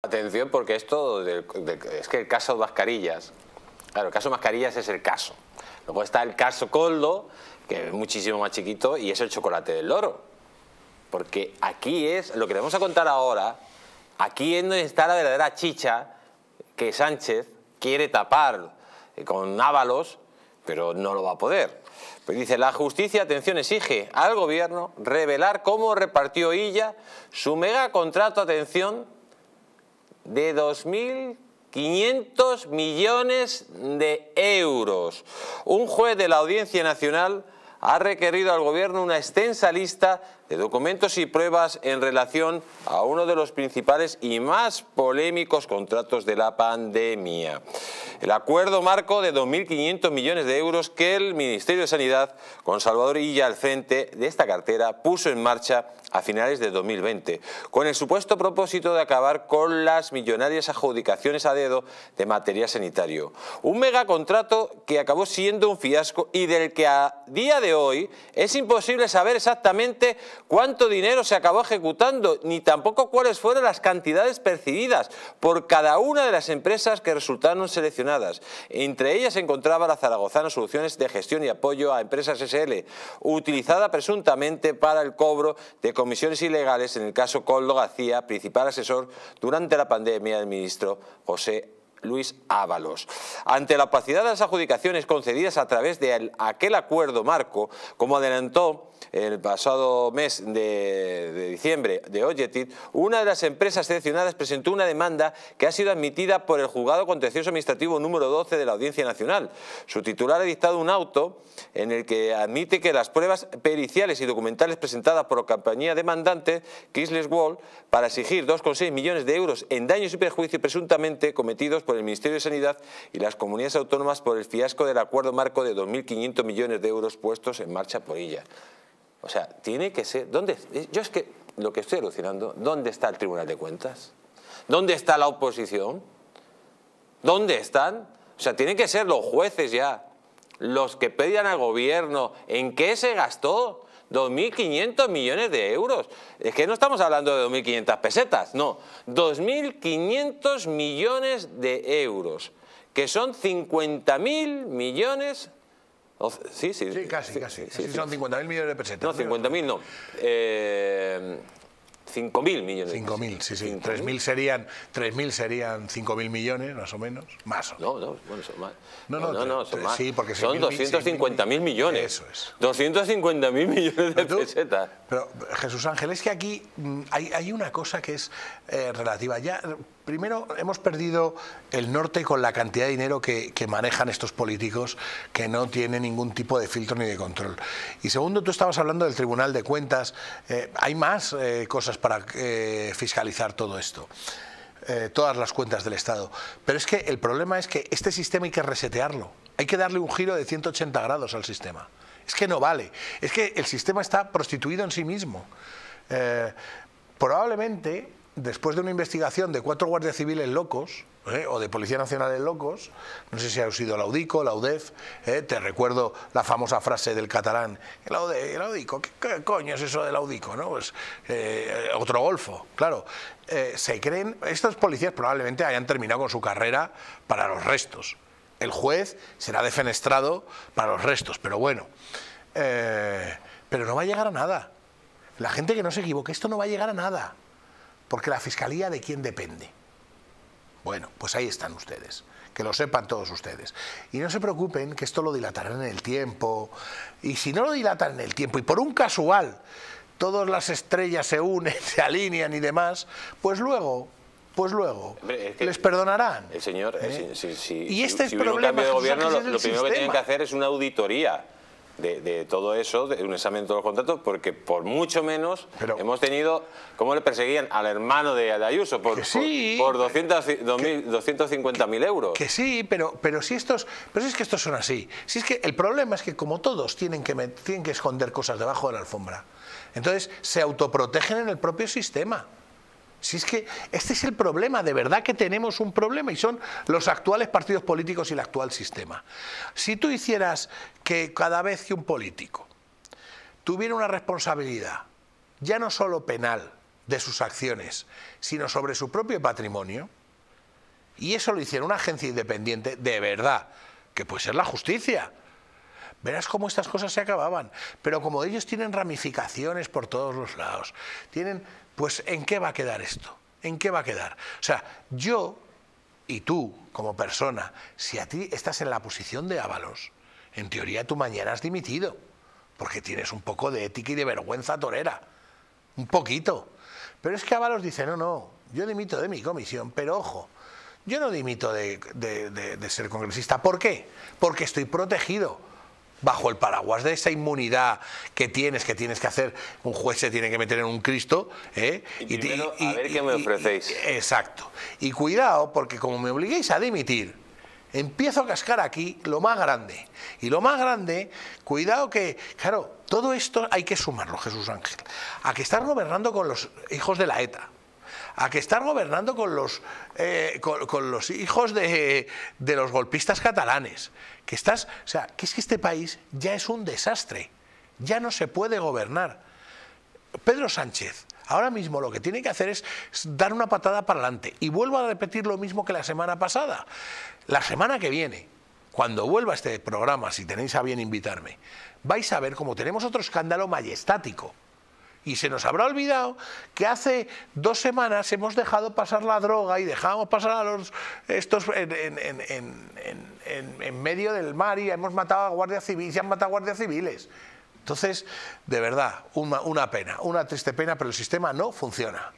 Atención porque esto, es que el caso de mascarillas, claro, el caso mascarillas es el caso. Luego está el caso Coldo, que es muchísimo más chiquito, y es el chocolate del loro. Porque aquí es, lo que le vamos a contar ahora, aquí es donde está la verdadera chicha que Sánchez quiere tapar con Ábalos, pero no lo va a poder. Pues dice, la justicia, atención, exige al gobierno revelar cómo repartió ella su mega contrato, atención, de 2.500 millones de euros. Un juez de la Audiencia Nacional ha requerido al Gobierno una extensa lista de documentos y pruebas en relación a uno de los principales y más polémicos contratos de la pandemia. El acuerdo marco de 2.500 millones de euros que el Ministerio de Sanidad, con Salvador Illa al frente de esta cartera, puso en marcha a finales de 2020, con el supuesto propósito de acabar con las millonarias adjudicaciones a dedo de materia sanitario. Un megacontrato que acabó siendo un fiasco y del que a día de hoy es imposible saber exactamente cuánto dinero se acabó ejecutando, ni tampoco cuáles fueron las cantidades percibidas por cada una de las empresas que resultaron seleccionadas. Entre ellas se encontraba la zaragozana Soluciones de Gestión y Apoyo a Empresas SL, utilizada presuntamente para el cobro de comisiones ilegales en el caso Coldo García, principal asesor durante la pandemia del ministro José Luis Ábalos. Ante la opacidad de las adjudicaciones concedidas a través de aquel acuerdo marco, como adelantó el pasado mes de, diciembre de OJETIT... una de las empresas seleccionadas presentó una demanda que ha sido admitida por el juzgado contencioso administrativo número 12 de la Audiencia Nacional. Su titular ha dictado un auto en el que admite que las pruebas periciales y documentales presentadas por la compañía demandante, Kisles Wall, para exigir 2,6 millones de euros en daños y perjuicios presuntamente cometidos por el Ministerio de Sanidad y las comunidades autónomas por el fiasco del acuerdo marco de 2.500 millones de euros puestos en marcha por ella. O sea, tiene que ser... ¿dónde? Eh, yo es que lo que estoy alucinando, ¿dónde está el Tribunal de Cuentas? ¿Dónde está la oposición? ¿Dónde están? O sea, tienen que ser los jueces ya los que pedían al gobierno en qué se gastó 2.500 millones de euros. Es que no estamos hablando de 2.500 pesetas, no. 2.500 millones de euros, que son 50.000 millones Sí, sí. Sí, casi, casi. son 50.000 millones de pesetas. No, 50.000 no. Eh, 5.000 millones. 5.000, sí, sí. 3.000 serían, serían 5.000 millones, más o menos. Más. o No, no, bueno, son más. No, no, son más. Sí, porque son 250.000 millones. Eso es. 250.000 millones de pesetas. Pero, Jesús Ángel, es que aquí mm, hay, una cosa que es eh, relativa. Ya Primero, hemos perdido el norte con la cantidad de dinero que, manejan estos políticos que no tiene ningún tipo de filtro ni de control. Y segundo, tú estabas hablando del Tribunal de Cuentas. Eh, hay más eh, cosas para eh, fiscalizar todo esto. todas las cuentas del Estado. Pero es que el problema es que este sistema hay que resetearlo. Hay que darle un giro de 180 grados al sistema. Es que no vale. Es que el sistema está prostituido en sí mismo. probablemente después de una investigación de cuatro guardias civiles locos, ¿eh? o de Policía Nacional en locos, no sé si ha sido laudico, laudef, la UDEF, ¿eh? te recuerdo la famosa frase del catalán, el, ¿qué, coño es eso del laudico, ¿no? Pues, eh, otro golfo, claro. se creen, estos policías probablemente hayan terminado con su carrera para los restos. El juez será defenestrado para los restos, pero bueno. pero no va a llegar a nada. La gente que no se equivoque, esto no va a llegar a nada. Porque la fiscalía de quién depende. Bueno, pues ahí están ustedes, que lo sepan todos ustedes. Y no se preocupen que esto lo dilatarán en el tiempo. Y si no lo dilatan en el tiempo y por un casual todas las estrellas se unen, se alinean y demás, pues luego pues luego les perdonarán. El señor, eh, ¿eh? si, si, y este problema, cambio de gobierno, lo primero que tienen que hacer es una auditoría de, todo eso, de un examen de todos los contratos, porque por mucho menos hemos tenido cómo le perseguían al hermano de, Ayuso por, sí, por, 250.000 euros. Que sí, pero, pero, si estos, pero es que estos son así. Si es que el problema es que como todos tienen que, tienen que esconder cosas debajo de la alfombra, entonces se autoprotegen en el propio sistema. Si es que este es el problema, de verdad que tenemos un problema y son los actuales partidos políticos y el actual sistema. Si tú hicieras que cada vez que un político tuviera una responsabilidad, ya no solo penal de sus acciones, sino sobre su propio patrimonio, y eso lo hiciera una agencia independiente de verdad, que puede ser la justicia, verás cómo estas cosas se acababan. Pero como ellos tienen ramificaciones por todos los lados, tienen pues ¿en qué va a quedar esto? ¿En qué va a quedar? O sea, yo y tú como persona, si a ti estás en la posición de Ábalos, en teoría tú mañana has dimitido, porque tienes un poco de ética y de vergüenza torera, un poquito. Pero es que Ábalos dice, no, no, yo dimito de mi comisión, pero ojo, yo no dimito de, de ser congresista. ¿Por qué? Porque estoy protegido bajo el paraguas de esa inmunidad que tienes, que tienes que hacer, un juez se tiene que meter en un Cristo. ¿eh? Y, a ver qué me ofrecéis. exacto. Y cuidado, porque como me obliguéis a dimitir, empiezo a cascar aquí lo más grande. Y lo más grande, cuidado que, claro, todo esto hay que sumarlo, Jesús Ángel, a que estás gobernando con los hijos de la ETA a que estar gobernando con los, eh, hijos de, los golpistas catalanes. Que estás, o sea, es que este país ya es un desastre, ya no se puede gobernar. Pedro Sánchez, ahora mismo lo que tiene que hacer es dar una patada para adelante. Y vuelvo a repetir lo mismo que la semana pasada. La semana que viene, cuando vuelva este programa, si tenéis a bien invitarme, vais a ver cómo tenemos otro escándalo majestático. Y se nos habrá olvidado que hace dos semanas hemos dejado pasar la droga y dejábamos pasar a los estos en, medio del mar y hemos matado a guardias civiles, se han matado a guardias civiles. Entonces, de verdad, una, una pena, una triste pena, pero el sistema no funciona.